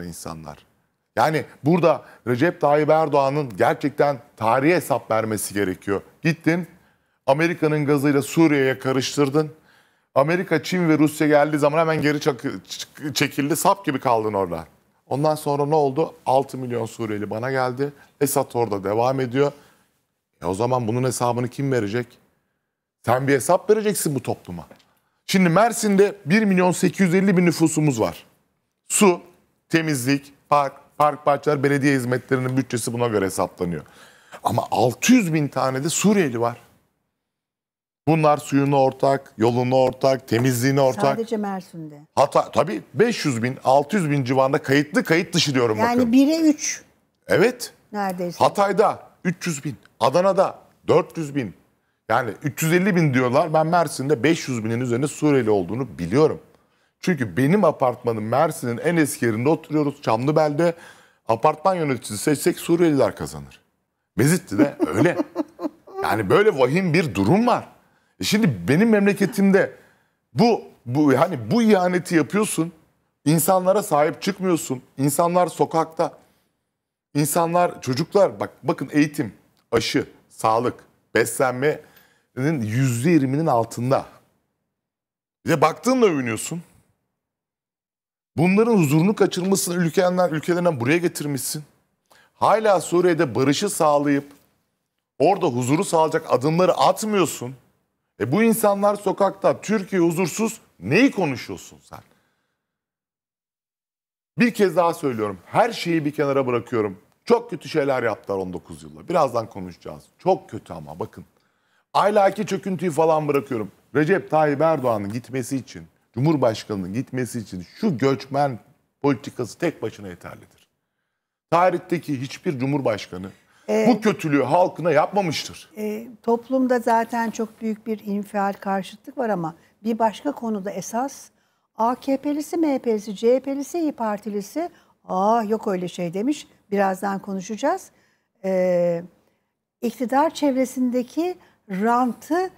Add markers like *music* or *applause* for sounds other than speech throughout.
insanlar. Yani burada Recep Tayyip Erdoğan'ın gerçekten tarihe hesap vermesi gerekiyor. Gittin Amerika'nın gazıyla Suriye'ye karıştırdın. Amerika, Çin ve Rusya geldiği zaman hemen geri çekildi. Sap gibi kaldın orada. Ondan sonra ne oldu? 6 milyon Suriyeli bana geldi. Esat orada devam ediyor. E o zaman bunun hesabını kim verecek? Sen bir hesap vereceksin bu topluma. Şimdi Mersin'de 1 milyon 850 bin nüfusumuz var. Su, temizlik, park, park bahçeler, belediye hizmetlerinin bütçesi buna göre hesaplanıyor. Ama 600 bin tane de Suriyeli var. Bunlar suyunu ortak, yolunu ortak, temizliğini ortak. Sadece Mersin'de. Hata, tabii 500 bin, 600 bin civarında kayıtlı kayıt dışı diyorum yani bakın. Yani 1'e 3. Evet. Neredeyse. Hatay'da 300 bin, Adana'da 400 bin. Yani 350 bin diyorlar. Ben Mersin'de 500 binin üzerinde Suriyeli olduğunu biliyorum. Çünkü benim apartmanım Mersin'in en eski yerinde oturuyoruz. Çamlıbel'de apartman yöneticisi seçsek Suriyeliler kazanır. de *laughs* öyle. Yani böyle vahim bir durum var. E şimdi benim memleketimde bu bu hani bu ihaneti yapıyorsun. İnsanlara sahip çıkmıyorsun. İnsanlar sokakta. İnsanlar, çocuklar bak bakın eğitim, aşı, sağlık, beslenmenin %20'nin altında. Bir de baktığında övünüyorsun. Bunların huzurunu kaçırmışsın ülkenden, ülkelerinden buraya getirmişsin. Hala Suriye'de barışı sağlayıp orada huzuru sağlayacak adımları atmıyorsun. E bu insanlar sokakta Türkiye huzursuz neyi konuşuyorsun sen? Bir kez daha söylüyorum. Her şeyi bir kenara bırakıyorum. Çok kötü şeyler yaptılar 19 yılda. Birazdan konuşacağız. Çok kötü ama bakın. Aylaki çöküntüyü falan bırakıyorum. Recep Tayyip Erdoğan'ın gitmesi için Cumhurbaşkanı'nın gitmesi için şu göçmen politikası tek başına yeterlidir. Tarihteki hiçbir cumhurbaşkanı ee, bu kötülüğü halkına yapmamıştır. E, toplumda zaten çok büyük bir infial karşıtlık var ama bir başka konuda esas AKP'lisi, MHP'lisi, CHP'lisi, İYİ Partilisi aa yok öyle şey demiş. Birazdan konuşacağız. E, iktidar çevresindeki rantı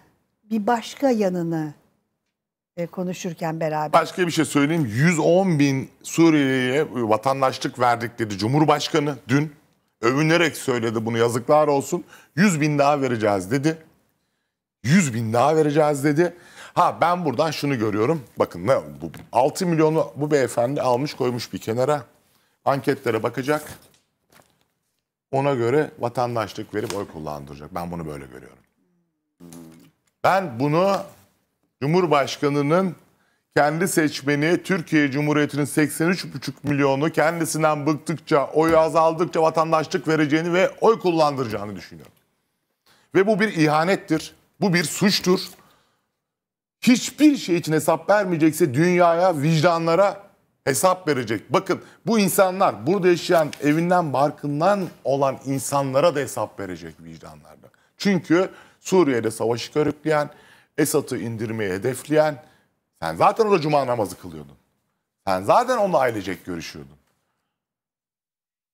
bir başka yanını e, konuşurken beraber. Başka bir şey söyleyeyim. 110 bin Suriyeli'ye vatandaşlık verdik dedi Cumhurbaşkanı dün. Övünerek söyledi bunu yazıklar olsun. 100 bin daha vereceğiz dedi. 100 bin daha vereceğiz dedi. Ha ben buradan şunu görüyorum. Bakın ne bu 6 milyonu bu beyefendi almış koymuş bir kenara. Anketlere bakacak. Ona göre vatandaşlık verip oy kullandıracak. Ben bunu böyle görüyorum. Ben bunu Cumhurbaşkanı'nın kendi seçmeni Türkiye Cumhuriyeti'nin 83,5 milyonu kendisinden bıktıkça, oy azaldıkça vatandaşlık vereceğini ve oy kullandıracağını düşünüyorum. Ve bu bir ihanettir. Bu bir suçtur. Hiçbir şey için hesap vermeyecekse dünyaya, vicdanlara hesap verecek. Bakın bu insanlar burada yaşayan, evinden barkından olan insanlara da hesap verecek vicdanlarda. Çünkü Suriye'de savaşı körükleyen, Esat'ı indirmeyi hedefleyen sen zaten orada cuma namazı kılıyordun. Sen zaten onunla ailecek görüşüyordun.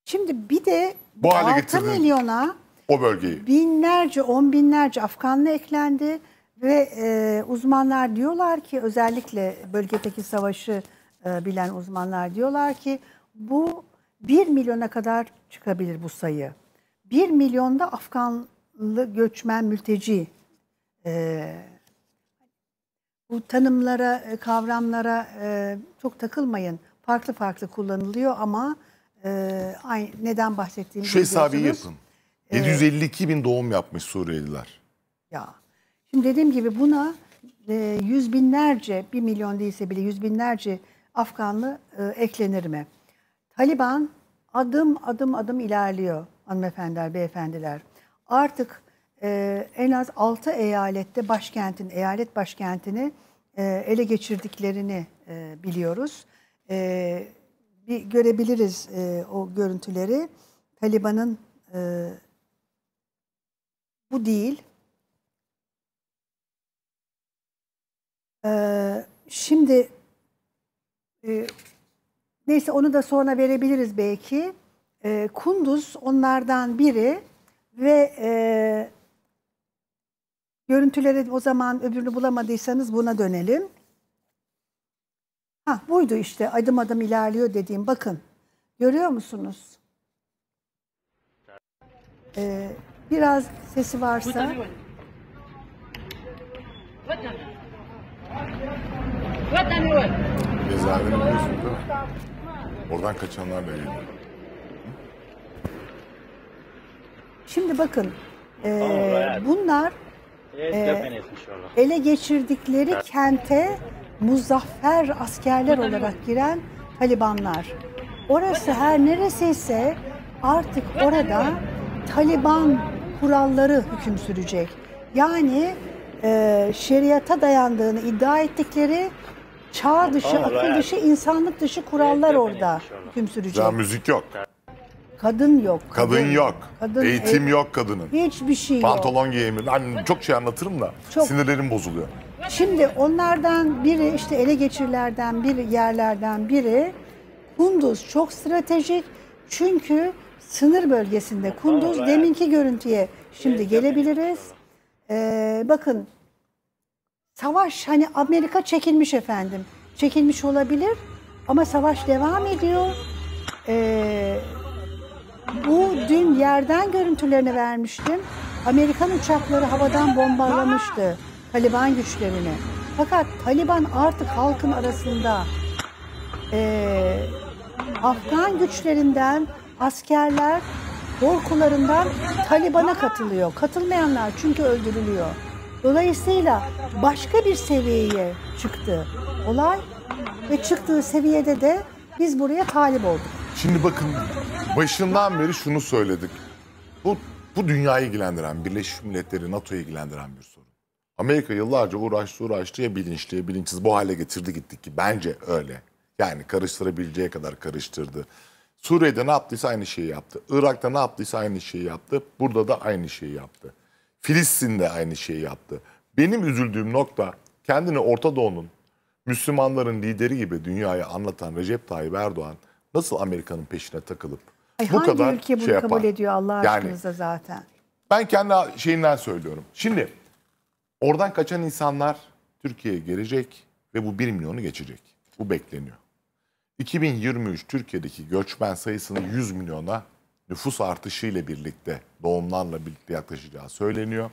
Şimdi bir de bu hale 6 milyona o bölgeyi. Binlerce, on binlerce Afganlı eklendi ve e, uzmanlar diyorlar ki özellikle bölgedeki savaşı e, bilen uzmanlar diyorlar ki bu 1 milyona kadar çıkabilir bu sayı. 1 milyonda Afganlı göçmen mülteci e, bu tanımlara, e, kavramlara e, çok takılmayın. Farklı farklı kullanılıyor ama e, aynı neden bahsettiğimi Şu hesabı yapın. 752 bin doğum yapmış Suriyeliler. Ya. Şimdi dediğim gibi buna e, yüz binlerce, bir milyon değilse bile yüz binlerce Afganlı e, eklenir mi? Taliban adım adım adım ilerliyor hanımefendiler, beyefendiler. Artık e, en az 6 eyalette başkentin, eyalet başkentini e, ele geçirdiklerini e, biliyoruz. E, bir görebiliriz e, o görüntüleri. Taliban'ın e, bu değil. E, şimdi e, neyse onu da sonra verebiliriz belki. E, Kunduz onlardan biri ve e, Görüntüleri o zaman öbürünü bulamadıysanız buna dönelim. Ha buydu işte adım adım ilerliyor dediğim. Bakın görüyor musunuz? Ee, biraz sesi varsa. Cezaevini biliyorsun değil mi? Oradan kaçanlarla ilgili. Şimdi bakın e, bunlar e, ele geçirdikleri kente muzaffer askerler olarak giren Talibanlar. Orası her neresiyse artık orada Taliban kuralları hüküm sürecek. Yani e, şeriata dayandığını iddia ettikleri çağ dışı, akıl dışı, insanlık dışı kurallar orada hüküm sürecek. Daha müzik yok. Kadın yok. Kadın, yok. Kadın Eğitim ev- yok kadının. Hiçbir şey yok. Pantolon giyemiyor. Ben çok şey anlatırım da Çok. sinirlerim bozuluyor. Şimdi onlardan biri işte ele geçirilerden biri yerlerden biri Kunduz çok stratejik çünkü sınır bölgesinde Kunduz deminki görüntüye şimdi gelebiliriz. Ee, bakın savaş hani Amerika çekilmiş efendim çekilmiş olabilir ama savaş devam ediyor. Ee, bu dün yerden görüntülerini vermiştim. Amerikan uçakları havadan bombalamıştı Taliban güçlerini. Fakat Taliban artık halkın arasında e, Afgan güçlerinden askerler korkularından Taliban'a katılıyor. Katılmayanlar çünkü öldürülüyor. Dolayısıyla başka bir seviyeye çıktı olay ve çıktığı seviyede de biz buraya talip olduk. Şimdi bakın başından beri şunu söyledik. Bu, bu dünyayı ilgilendiren, Birleşmiş Milletleri, NATO'yu ilgilendiren bir sorun. Amerika yıllarca uğraştı uğraştı ya bilinçli ya bilinçsiz bu hale getirdi gittik ki bence öyle. Yani karıştırabileceği kadar karıştırdı. Suriye'de ne yaptıysa aynı şeyi yaptı. Irak'ta ne yaptıysa aynı şeyi yaptı. Burada da aynı şeyi yaptı. Filistin'de aynı şeyi yaptı. Benim üzüldüğüm nokta kendini Orta Doğu'nun Müslümanların lideri gibi dünyaya anlatan Recep Tayyip Erdoğan nasıl Amerika'nın peşine takılıp Ay, bu hangi kadar ülke bunu şey kabul ediyor Allah aşkınıza yani, zaten? Ben kendi şeyinden söylüyorum. Şimdi oradan kaçan insanlar Türkiye'ye gelecek ve bu 1 milyonu geçecek. Bu bekleniyor. 2023 Türkiye'deki göçmen sayısının 100 milyona nüfus artışı ile birlikte, doğumlarla birlikte yaklaşacağı söyleniyor.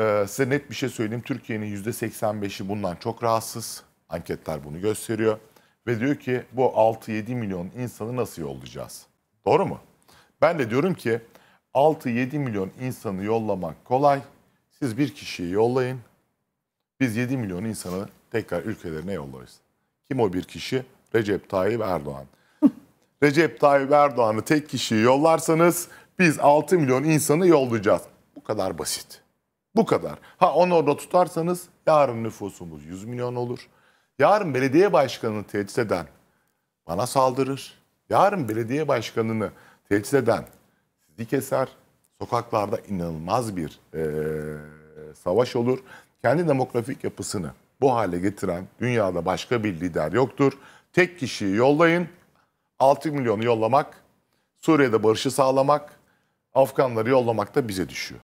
Ee, size net bir şey söyleyeyim. Türkiye'nin %85'i bundan çok rahatsız. Anketler bunu gösteriyor. Ve diyor ki bu 6-7 milyon insanı nasıl yollayacağız? Doğru mu? Ben de diyorum ki 6-7 milyon insanı yollamak kolay. Siz bir kişiyi yollayın. Biz 7 milyon insanı tekrar ülkelerine yollarız. Kim o bir kişi? Recep Tayyip Erdoğan. *laughs* Recep Tayyip Erdoğan'ı tek kişiyi yollarsanız biz 6 milyon insanı yollayacağız. Bu kadar basit. Bu kadar. Ha onu orada tutarsanız yarın nüfusumuz 100 milyon olur. Yarın belediye başkanını tehdit eden bana saldırır. Yarın belediye başkanını tehdit eden sizi keser. Sokaklarda inanılmaz bir e, savaş olur. Kendi demografik yapısını bu hale getiren dünyada başka bir lider yoktur. Tek kişiyi yollayın. 6 milyonu yollamak, Suriye'de barışı sağlamak, Afganları yollamak da bize düşüyor.